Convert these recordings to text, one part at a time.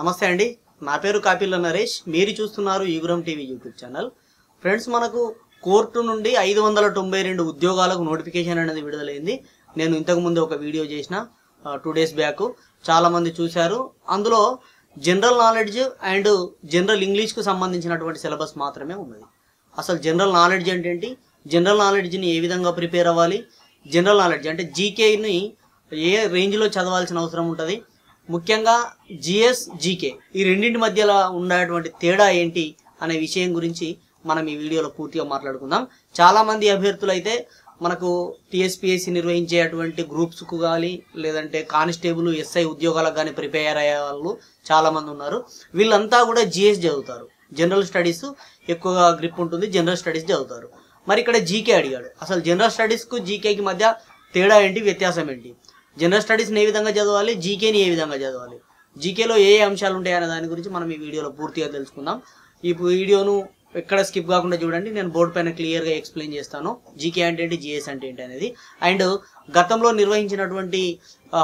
నమస్తే అండి నా పేరు కాపిల్ల నరేష్ మీరు చూస్తున్నారు Iguram TV YouTube channel friends మనకు కోర్టు నుండి ఐదు వందల తొంభై రెండు ఉద్యోగాలకు నోటిఫికేషన్ అనేది విడుదలైంది నేను ఇంతకుముందు ఒక వీడియో చేసిన టూ డేస్ బ్యాక్ చాలామంది చూశారు అందులో జనరల్ నాలెడ్జ్ అండ్ జనరల్ ఇంగ్లీష్కు సంబంధించినటువంటి సిలబస్ మాత్రమే ఉన్నది అసలు జనరల్ నాలెడ్జ్ ఏంటంటే జనరల్ నాలెడ్జ్ని ఏ విధంగా ప్రిపేర్ అవ్వాలి జనరల్ నాలెడ్జ్ అంటే జీకేని ఏ రేంజ్లో చదవాల్సిన అవసరం ఉంటుంది ముఖ్యంగా జిఎస్ జీకే ఈ రెండింటి మధ్యలో ఉండేటువంటి తేడా ఏంటి అనే విషయం గురించి మనం ఈ వీడియోలో పూర్తిగా మాట్లాడుకుందాం చాలా మంది అభ్యర్థులు అయితే మనకు టిఎస్పిఎస్సి నిర్వహించేటువంటి గ్రూప్స్కు కానీ లేదంటే కానిస్టేబుల్ ఎస్ఐ ఉద్యోగాలకు కానీ ప్రిపేర్ అయ్యే వాళ్ళు చాలామంది ఉన్నారు వీళ్ళంతా కూడా జిఎస్ చదువుతారు జనరల్ స్టడీస్ ఎక్కువగా గ్రిప్ ఉంటుంది జనరల్ స్టడీస్ చదువుతారు మరి ఇక్కడ జీకే అడిగాడు అసలు జనరల్ స్టడీస్కు జీకేకి మధ్య తేడా ఏంటి వ్యత్యాసం ఏంటి జనరల్ స్టడీస్ని ఏ విధంగా చదవాలి జీకేని ఏ విధంగా చదవాలి జీకేలో ఏ అంశాలు ఉంటాయనే దాని గురించి మనం ఈ వీడియోలో పూర్తిగా తెలుసుకుందాం ఈ వీడియోను ఎక్కడ స్కిప్ కాకుండా చూడండి నేను బోర్డు పైన క్లియర్గా ఎక్స్ప్లెయిన్ చేస్తాను జీకే అంటే ఏంటి జిఎస్ అంటే ఏంటి అనేది అండ్ గతంలో నిర్వహించినటువంటి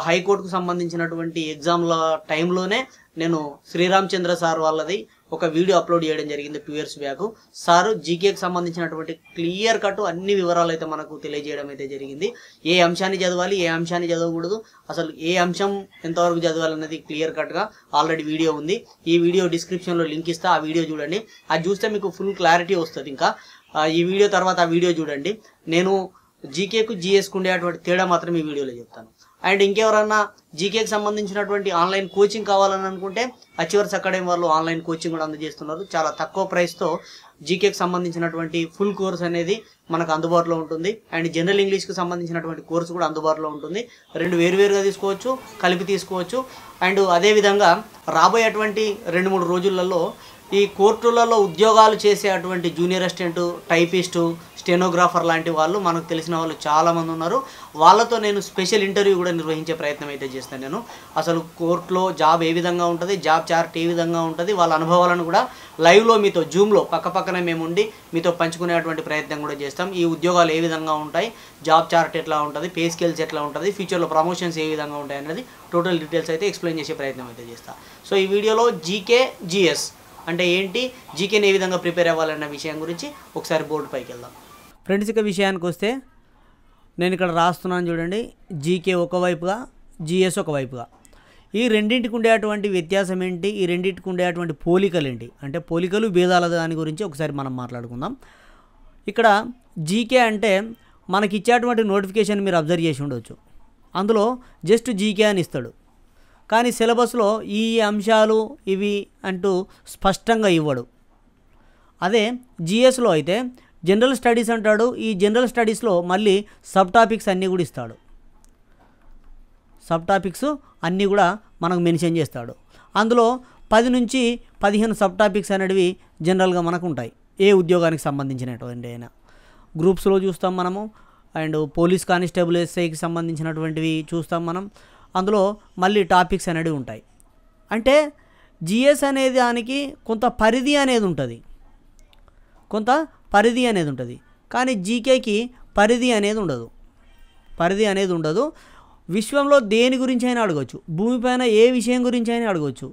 హైకోర్టుకు సంబంధించినటువంటి ఎగ్జామ్ల టైంలోనే నేను శ్రీరామచంద్ర సార్ వాళ్ళది ఒక వీడియో అప్లోడ్ చేయడం జరిగింది టూ ఇయర్స్ బ్యాక్ సారు జీకేకి సంబంధించినటువంటి క్లియర్ కట్ అన్ని వివరాలు అయితే మనకు తెలియజేయడం అయితే జరిగింది ఏ అంశాన్ని చదవాలి ఏ అంశాన్ని చదవకూడదు అసలు ఏ అంశం ఎంతవరకు చదవాలన్నది క్లియర్ కట్గా ఆల్రెడీ వీడియో ఉంది ఈ వీడియో డిస్క్రిప్షన్లో లింక్ ఇస్తా ఆ వీడియో చూడండి అది చూస్తే మీకు ఫుల్ క్లారిటీ వస్తుంది ఇంకా ఈ వీడియో తర్వాత ఆ వీడియో చూడండి నేను జీకేకు జీఎస్కు ఉండేటువంటి తేడా మాత్రం ఈ వీడియోలో చెప్తాను అండ్ ఇంకెవరన్నా జీకేకి సంబంధించినటువంటి ఆన్లైన్ కోచింగ్ కావాలని అనుకుంటే అచివర్స్ అకాడమీ వాళ్ళు ఆన్లైన్ కోచింగ్ కూడా అందజేస్తున్నారు చాలా తక్కువ ప్రైస్తో జీకేకి సంబంధించినటువంటి ఫుల్ కోర్స్ అనేది మనకు అందుబాటులో ఉంటుంది అండ్ జనరల్ ఇంగ్లీష్కి సంబంధించినటువంటి కోర్సు కూడా అందుబాటులో ఉంటుంది రెండు వేరువేరుగా తీసుకోవచ్చు కలిపి తీసుకోవచ్చు అండ్ అదేవిధంగా రాబోయేటువంటి రెండు మూడు రోజులలో ఈ కోర్టులలో ఉద్యోగాలు చేసే అటువంటి జూనియర్ అసిస్టెంట్ టైపిస్టు స్టెనోగ్రాఫర్ లాంటి వాళ్ళు మనకు తెలిసిన వాళ్ళు చాలామంది ఉన్నారు వాళ్ళతో నేను స్పెషల్ ఇంటర్వ్యూ కూడా నిర్వహించే ప్రయత్నం అయితే చేస్తాను నేను అసలు కోర్టులో జాబ్ ఏ విధంగా ఉంటుంది జాబ్ చార్ట్ ఏ విధంగా ఉంటుంది వాళ్ళ అనుభవాలను కూడా లైవ్లో మీతో జూమ్లో పక్క పక్కనే మేము ఉండి మీతో పంచుకునేటువంటి ప్రయత్నం కూడా చేస్తాం ఈ ఉద్యోగాలు ఏ విధంగా ఉంటాయి జాబ్ చార్ట్ ఎట్లా ఉంటుంది పే స్కేల్స్ ఎట్లా ఉంటుంది ఫ్యూచర్లో ప్రమోషన్స్ ఏ విధంగా ఉంటాయి అనేది టోటల్ డీటెయిల్స్ అయితే ఎక్స్ప్లెయిన్ చేసే ప్రయత్నం అయితే చేస్తాను సో ఈ వీడియోలో జీకే జీఎస్ అంటే ఏంటి జీకేని ఏ విధంగా ప్రిపేర్ అవ్వాలన్న విషయం గురించి ఒకసారి బోర్డు పైకి వెళ్దాం ఫ్రెండ్స్ ఇక విషయానికి వస్తే నేను ఇక్కడ రాస్తున్నాను చూడండి జీకే ఒకవైపుగా జిఎస్ ఒకవైపుగా ఈ రెండింటికి ఉండేటువంటి వ్యత్యాసం ఏంటి ఈ రెండింటికి ఉండేటువంటి పోలికలు ఏంటి అంటే పోలికలు భేదాల దాని గురించి ఒకసారి మనం మాట్లాడుకుందాం ఇక్కడ జీకే అంటే మనకి ఇచ్చేటువంటి నోటిఫికేషన్ మీరు అబ్జర్వ్ చేసి ఉండవచ్చు అందులో జస్ట్ జీకే అని ఇస్తాడు కానీ సిలబస్లో ఈ అంశాలు ఇవి అంటూ స్పష్టంగా ఇవ్వడు అదే జిఎస్లో అయితే జనరల్ స్టడీస్ అంటాడు ఈ జనరల్ స్టడీస్లో మళ్ళీ సబ్ టాపిక్స్ అన్నీ కూడా ఇస్తాడు సబ్ టాపిక్స్ అన్నీ కూడా మనకు మెన్షన్ చేస్తాడు అందులో పది నుంచి పదిహేను సబ్ టాపిక్స్ అనేటివి జనరల్గా మనకు ఉంటాయి ఏ ఉద్యోగానికి సంబంధించినటువంటి అయినా గ్రూప్స్లో చూస్తాం మనము అండ్ పోలీస్ కానిస్టేబుల్ ఎస్ఐకి సంబంధించినటువంటివి చూస్తాం మనం అందులో మళ్ళీ టాపిక్స్ అనేవి ఉంటాయి అంటే జిఎస్ అనే దానికి కొంత పరిధి అనేది ఉంటుంది కొంత పరిధి అనేది ఉంటుంది కానీ జీకేకి పరిధి అనేది ఉండదు పరిధి అనేది ఉండదు విశ్వంలో దేని గురించి అయినా అడగవచ్చు భూమిపైన ఏ విషయం గురించి అయినా అడగవచ్చు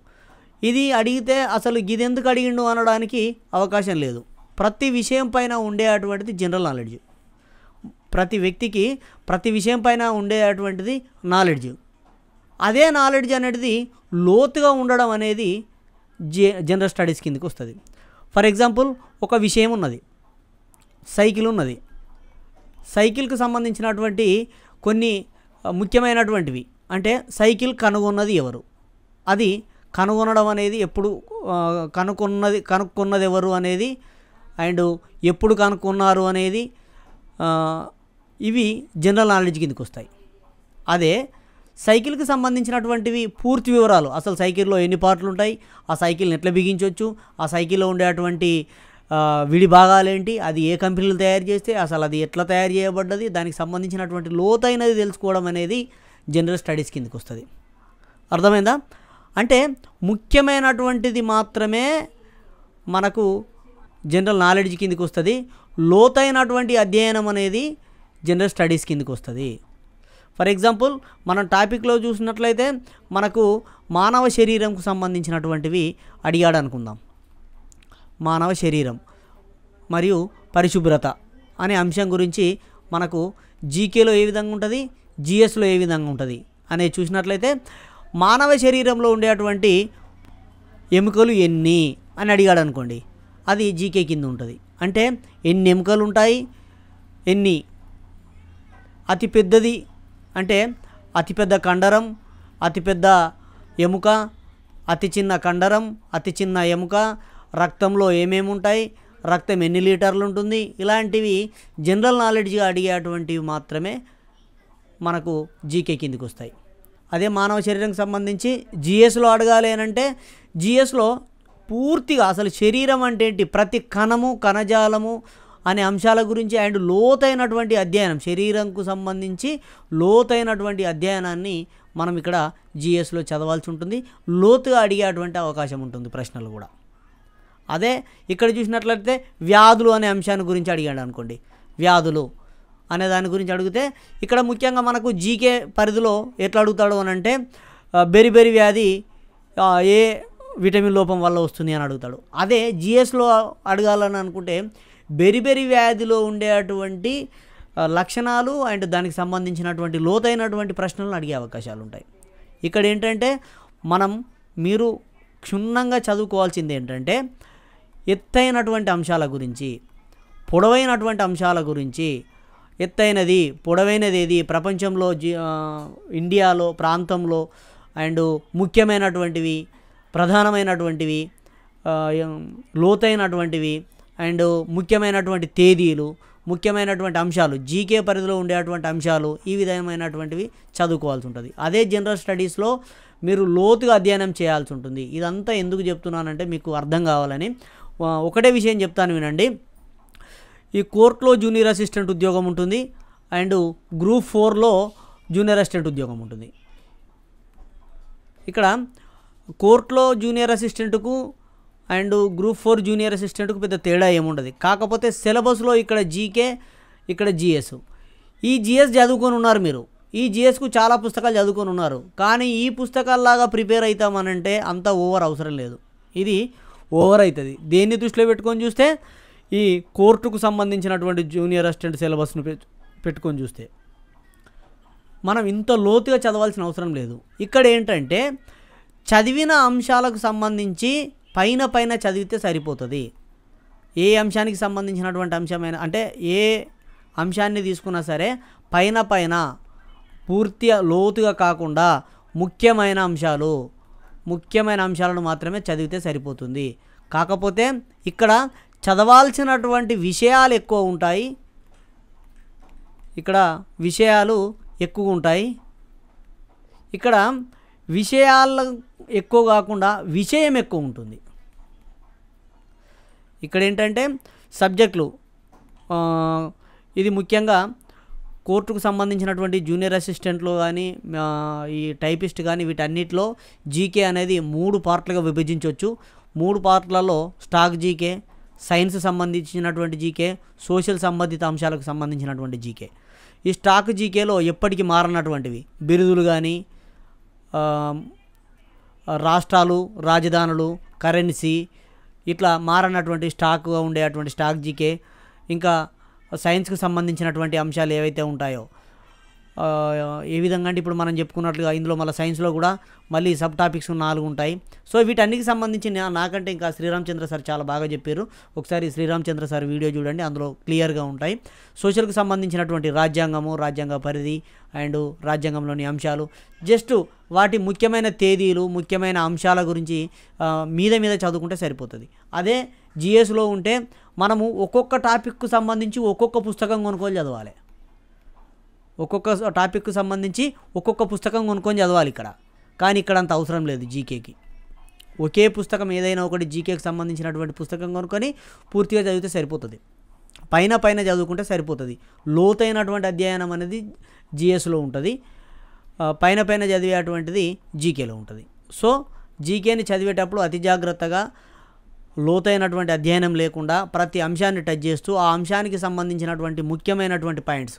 ఇది అడిగితే అసలు ఇది ఎందుకు అడిగిండు అనడానికి అవకాశం లేదు ప్రతి విషయం పైన ఉండే అటువంటిది జనరల్ నాలెడ్జ్ ప్రతి వ్యక్తికి ప్రతి విషయం పైన ఉండే అటువంటిది నాలెడ్జ్ అదే నాలెడ్జ్ అనేది లోతుగా ఉండడం అనేది జనరల్ స్టడీస్ కిందకి వస్తుంది ఫర్ ఎగ్జాంపుల్ ఒక విషయం ఉన్నది సైకిల్ ఉన్నది సైకిల్కి సంబంధించినటువంటి కొన్ని ముఖ్యమైనటువంటివి అంటే సైకిల్ కనుగొన్నది ఎవరు అది కనుగొనడం అనేది ఎప్పుడు కనుక్కున్నది కనుక్కున్నది ఎవరు అనేది అండ్ ఎప్పుడు కనుక్కున్నారు అనేది ఇవి జనరల్ నాలెడ్జ్ కిందకి వస్తాయి అదే సైకిల్కి సంబంధించినటువంటివి పూర్తి వివరాలు అసలు సైకిల్లో ఎన్ని పార్ట్లు ఉంటాయి ఆ సైకిల్ని ఎట్లా బిగించవచ్చు ఆ సైకిల్లో ఉండేటువంటి విడి భాగాలేంటి అది ఏ కంపెనీలు తయారు చేస్తే అసలు అది ఎట్లా తయారు చేయబడ్డది దానికి సంబంధించినటువంటి లోతైనది తెలుసుకోవడం అనేది జనరల్ స్టడీస్ కిందకు వస్తుంది అర్థమైందా అంటే ముఖ్యమైనటువంటిది మాత్రమే మనకు జనరల్ నాలెడ్జ్ కిందకు వస్తుంది లోతైనటువంటి అధ్యయనం అనేది జనరల్ స్టడీస్ కిందకు వస్తుంది ఫర్ ఎగ్జాంపుల్ మనం టాపిక్లో చూసినట్లయితే మనకు మానవ శరీరంకు సంబంధించినటువంటివి అడిగాడు అనుకుందాం మానవ శరీరం మరియు పరిశుభ్రత అనే అంశం గురించి మనకు జీకేలో ఏ విధంగా ఉంటుంది జిఎస్లో ఏ విధంగా ఉంటుంది అనేది చూసినట్లయితే మానవ శరీరంలో ఉండేటువంటి ఎముకలు ఎన్ని అని అడిగాడు అనుకోండి అది జీకే కింద ఉంటుంది అంటే ఎన్ని ఎముకలు ఉంటాయి ఎన్ని అతి పెద్దది అంటే అతిపెద్ద కండరం అతిపెద్ద ఎముక అతి చిన్న కండరం అతి చిన్న ఎముక రక్తంలో ఏమేమి ఉంటాయి రక్తం ఎన్ని లీటర్లు ఉంటుంది ఇలాంటివి జనరల్ నాలెడ్జ్గా అడిగేటువంటివి మాత్రమే మనకు జీకే కిందికి వస్తాయి అదే మానవ శరీరంకి సంబంధించి జిఎస్లో అడగాలి అంటే జిఎస్లో పూర్తిగా అసలు శరీరం అంటే ఏంటి ప్రతి కణము కణజాలము అనే అంశాల గురించి అండ్ లోతైనటువంటి అధ్యయనం శరీరంకు సంబంధించి లోతైనటువంటి అధ్యయనాన్ని మనం ఇక్కడ జిఎస్లో చదవాల్సి ఉంటుంది లోతుగా అడిగేటువంటి అవకాశం ఉంటుంది ప్రశ్నలు కూడా అదే ఇక్కడ చూసినట్లయితే వ్యాధులు అనే అంశాన్ని గురించి అడిగాడు అనుకోండి వ్యాధులు అనే దాని గురించి అడిగితే ఇక్కడ ముఖ్యంగా మనకు జీకే పరిధిలో ఎట్లా అడుగుతాడు అని అంటే బెరిబెరి వ్యాధి ఏ విటమిన్ లోపం వల్ల వస్తుంది అని అడుగుతాడు అదే జిఎస్లో అడగాలని అనుకుంటే బెరిబెరి వ్యాధిలో ఉండేటువంటి లక్షణాలు అండ్ దానికి సంబంధించినటువంటి లోతైనటువంటి ప్రశ్నలను అడిగే అవకాశాలు ఉంటాయి ఇక్కడ ఏంటంటే మనం మీరు క్షుణ్ణంగా చదువుకోవాల్సింది ఏంటంటే ఎత్తైనటువంటి అంశాల గురించి పొడవైనటువంటి అంశాల గురించి ఎత్తైనది పొడవైనది ఏది ప్రపంచంలో ఇండియాలో ప్రాంతంలో అండ్ ముఖ్యమైనటువంటివి ప్రధానమైనటువంటివి లోతైనటువంటివి అండ్ ముఖ్యమైనటువంటి తేదీలు ముఖ్యమైనటువంటి అంశాలు జీకే పరిధిలో ఉండేటువంటి అంశాలు ఈ విధమైనటువంటివి చదువుకోవాల్సి ఉంటుంది అదే జనరల్ స్టడీస్లో మీరు లోతుగా అధ్యయనం చేయాల్సి ఉంటుంది ఇదంతా ఎందుకు చెప్తున్నానంటే మీకు అర్థం కావాలని ఒకటే విషయం చెప్తాను వినండి ఈ కోర్టులో జూనియర్ అసిస్టెంట్ ఉద్యోగం ఉంటుంది అండ్ గ్రూప్ ఫోర్లో జూనియర్ అసిస్టెంట్ ఉద్యోగం ఉంటుంది ఇక్కడ కోర్టులో జూనియర్ అసిస్టెంట్కు అండ్ గ్రూప్ ఫోర్ జూనియర్ అసిస్టెంట్కు పెద్ద తేడా ఏముండదు కాకపోతే సిలబస్లో ఇక్కడ జీకే ఇక్కడ జిఎస్ ఈ జిఎస్ చదువుకొని ఉన్నారు మీరు ఈ జిఎస్కు చాలా పుస్తకాలు చదువుకొని ఉన్నారు కానీ ఈ పుస్తకాల్లాగా ప్రిపేర్ అవుతామనంటే అంత ఓవర్ అవసరం లేదు ఇది ఓవర్ అవుతుంది దేన్ని దృష్టిలో పెట్టుకొని చూస్తే ఈ కోర్టుకు సంబంధించినటువంటి జూనియర్ అసిస్టెంట్ సిలబస్ను పెట్టుకొని చూస్తే మనం ఇంత లోతుగా చదవాల్సిన అవసరం లేదు ఇక్కడ ఏంటంటే చదివిన అంశాలకు సంబంధించి పైన పైన చదివితే సరిపోతుంది ఏ అంశానికి సంబంధించినటువంటి అంశమైన అంటే ఏ అంశాన్ని తీసుకున్నా సరే పైన పైన పూర్తి లోతుగా కాకుండా ముఖ్యమైన అంశాలు ముఖ్యమైన అంశాలను మాత్రమే చదివితే సరిపోతుంది కాకపోతే ఇక్కడ చదవాల్సినటువంటి విషయాలు ఎక్కువ ఉంటాయి ఇక్కడ విషయాలు ఎక్కువ ఉంటాయి ఇక్కడ విషయాలు ఎక్కువ కాకుండా విషయం ఎక్కువ ఉంటుంది ఇక్కడ ఏంటంటే సబ్జెక్టులు ఇది ముఖ్యంగా కోర్టుకు సంబంధించినటువంటి జూనియర్ అసిస్టెంట్లు కానీ ఈ టైపిస్ట్ కానీ వీటన్నిటిలో జీకే అనేది మూడు పార్ట్లుగా విభజించవచ్చు మూడు పార్ట్లలో స్టాక్ జీకే సైన్స్ సంబంధించినటువంటి జీకే సోషల్ సంబంధిత అంశాలకు సంబంధించినటువంటి జీకే ఈ స్టాక్ జీకేలో ఎప్పటికీ మారనటువంటివి బిరుదులు కానీ రాష్ట్రాలు రాజధానులు కరెన్సీ ఇట్లా మారన్నటువంటి స్టాక్గా ఉండేటువంటి స్టాక్ జీకే ఇంకా సైన్స్కు సంబంధించినటువంటి అంశాలు ఏవైతే ఉంటాయో ఏ విధంగా అంటే ఇప్పుడు మనం చెప్పుకున్నట్లుగా ఇందులో మళ్ళీ సైన్స్లో కూడా మళ్ళీ సబ్ టాపిక్స్ నాలుగు ఉంటాయి సో వీటన్నికి సంబంధించి నాకంటే ఇంకా శ్రీరామచంద్ర సార్ చాలా బాగా చెప్పారు ఒకసారి శ్రీరామచంద్ర సార్ వీడియో చూడండి అందులో క్లియర్గా ఉంటాయి సోషల్కి సంబంధించినటువంటి రాజ్యాంగము రాజ్యాంగ పరిధి అండ్ రాజ్యాంగంలోని అంశాలు జస్ట్ వాటి ముఖ్యమైన తేదీలు ముఖ్యమైన అంశాల గురించి మీద మీద చదువుకుంటే సరిపోతుంది అదే జిఎస్లో ఉంటే మనము ఒక్కొక్క టాపిక్కు సంబంధించి ఒక్కొక్క పుస్తకం కొనుక్కోవాలి చదవాలి ఒక్కొక్క టాపిక్కు సంబంధించి ఒక్కొక్క పుస్తకం కొనుక్కొని చదవాలి ఇక్కడ కానీ ఇక్కడ అంత అవసరం లేదు జీకేకి ఒకే పుస్తకం ఏదైనా ఒకటి జీకేకి సంబంధించినటువంటి పుస్తకం కొనుక్కొని పూర్తిగా చదివితే సరిపోతుంది పైన పైన చదువుకుంటే సరిపోతుంది లోతైనటువంటి అధ్యయనం అనేది జిఎస్లో ఉంటుంది పైన పైన చదివేటువంటిది జీకేలో ఉంటుంది సో జీకేని చదివేటప్పుడు అతి జాగ్రత్తగా లోతైనటువంటి అధ్యయనం లేకుండా ప్రతి అంశాన్ని టచ్ చేస్తూ ఆ అంశానికి సంబంధించినటువంటి ముఖ్యమైనటువంటి పాయింట్స్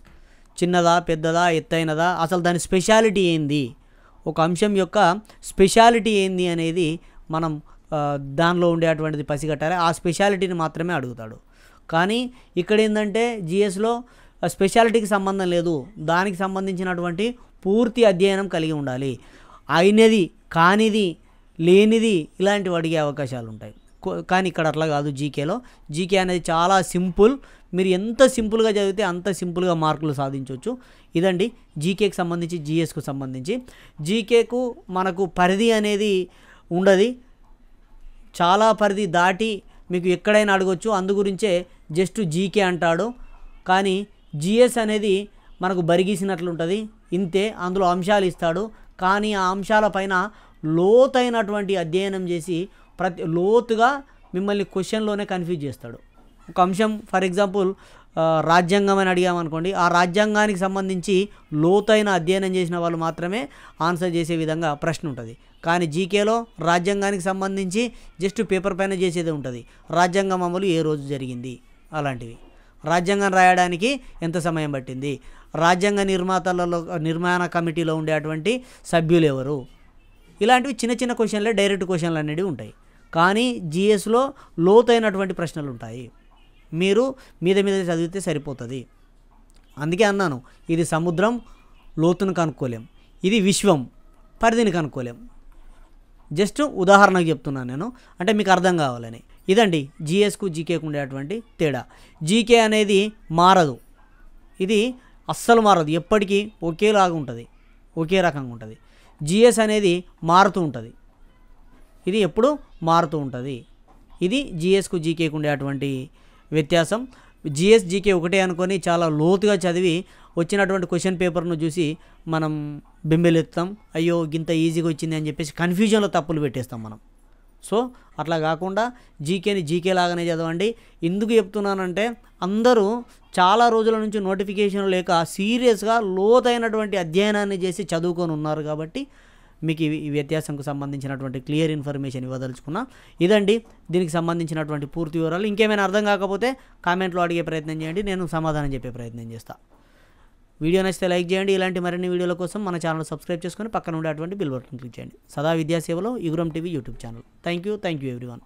చిన్నదా పెద్దదా ఎత్తైనదా అసలు దాని స్పెషాలిటీ ఏంది ఒక అంశం యొక్క స్పెషాలిటీ ఏంది అనేది మనం దానిలో ఉండేటువంటిది పసిగట్టాలి ఆ స్పెషాలిటీని మాత్రమే అడుగుతాడు కానీ ఇక్కడ ఏంటంటే జిఎస్లో స్పెషాలిటీకి సంబంధం లేదు దానికి సంబంధించినటువంటి పూర్తి అధ్యయనం కలిగి ఉండాలి అయినది కానిది లేనిది ఇలాంటివి అడిగే అవకాశాలు ఉంటాయి కానీ ఇక్కడ అట్లా కాదు జీకేలో జీకే అనేది చాలా సింపుల్ మీరు ఎంత సింపుల్గా చదివితే అంత సింపుల్గా మార్కులు సాధించవచ్చు ఇదండి జీకేకి సంబంధించి జీఎస్కు సంబంధించి జీకేకు మనకు పరిధి అనేది ఉండదు చాలా పరిధి దాటి మీకు ఎక్కడైనా అడగొచ్చు అందుగురించే జస్ట్ జీకే అంటాడు కానీ జిఎస్ అనేది మనకు బరిగీసినట్లుంటుంది ఇంతే అందులో అంశాలు ఇస్తాడు కానీ ఆ అంశాలపైన లోతైనటువంటి అధ్యయనం చేసి ప్రతి లోతుగా మిమ్మల్ని క్వశ్చన్లోనే కన్ఫ్యూజ్ చేస్తాడు ఒక అంశం ఫర్ ఎగ్జాంపుల్ రాజ్యాంగం అని అడిగామనుకోండి ఆ రాజ్యాంగానికి సంబంధించి లోతైన అధ్యయనం చేసిన వాళ్ళు మాత్రమే ఆన్సర్ చేసే విధంగా ప్రశ్న ఉంటుంది కానీ జీకేలో రాజ్యాంగానికి సంబంధించి జస్ట్ పేపర్ పైన చేసేది ఉంటుంది రాజ్యాంగం అమలు ఏ రోజు జరిగింది అలాంటివి రాజ్యాంగం రాయడానికి ఎంత సమయం పట్టింది రాజ్యాంగ నిర్మాతలలో నిర్మాణ కమిటీలో ఉండేటువంటి సభ్యులు ఎవరు ఇలాంటివి చిన్న చిన్న క్వశ్చన్లే డైరెక్ట్ క్వశ్చన్లు అనేవి ఉంటాయి కానీ జిఎస్లో లోతైనటువంటి ప్రశ్నలు ఉంటాయి మీరు మీద మీద చదివితే సరిపోతుంది అందుకే అన్నాను ఇది సముద్రం లోతును కనుక్కోలేం ఇది విశ్వం పరిధిని కనుక్కోలేం జస్ట్ ఉదాహరణకు చెప్తున్నాను నేను అంటే మీకు అర్థం కావాలని ఇదండి జీఎస్కు జీకేకు ఉండేటువంటి తేడా జీకే అనేది మారదు ఇది అస్సలు మారదు ఎప్పటికీ ఒకేలాగా ఉంటుంది ఒకే రకంగా ఉంటుంది జిఎస్ అనేది మారుతూ ఉంటుంది ఇది ఎప్పుడు మారుతూ ఉంటుంది ఇది జిఎస్కు జీకేకు ఉండేటువంటి వ్యత్యాసం జిఎస్ జీకే ఒకటే అనుకొని చాలా లోతుగా చదివి వచ్చినటువంటి క్వశ్చన్ పేపర్ను చూసి మనం బెంబెలెత్తాం అయ్యో ఇంత ఈజీగా వచ్చింది అని చెప్పేసి కన్ఫ్యూజన్లో తప్పులు పెట్టేస్తాం మనం సో అట్లా కాకుండా జీకేని జీకే లాగానే చదవండి ఎందుకు చెప్తున్నానంటే అందరూ చాలా రోజుల నుంచి నోటిఫికేషన్ లేక సీరియస్గా లోతైనటువంటి అధ్యయనాన్ని చేసి చదువుకొని ఉన్నారు కాబట్టి మీకు ఇవి ఈ వ్యత్యాసంకు సంబంధించినటువంటి క్లియర్ ఇన్ఫర్మేషన్ ఇవ్వదలుచుకున్నా ఇదండి దీనికి సంబంధించినటువంటి పూర్తి వివరాలు ఇంకేమైనా అర్థం కాకపోతే కామెంట్లో అడిగే ప్రయత్నం చేయండి నేను సమాధానం చెప్పే ప్రయత్నం చేస్తాను వీడియో నచ్చితే లైక్ చేయండి ఇలాంటి మరిన్ని వీడియోల కోసం మన ఛానల్ సబ్స్క్రైబ్ చేసుకుని పక్కన ఉండేటువంటి బిల్ బటన్ క్లిక్ చేయండి సదా విద్యాసేవలో Iguram TV YouTube channel thank you thank you everyone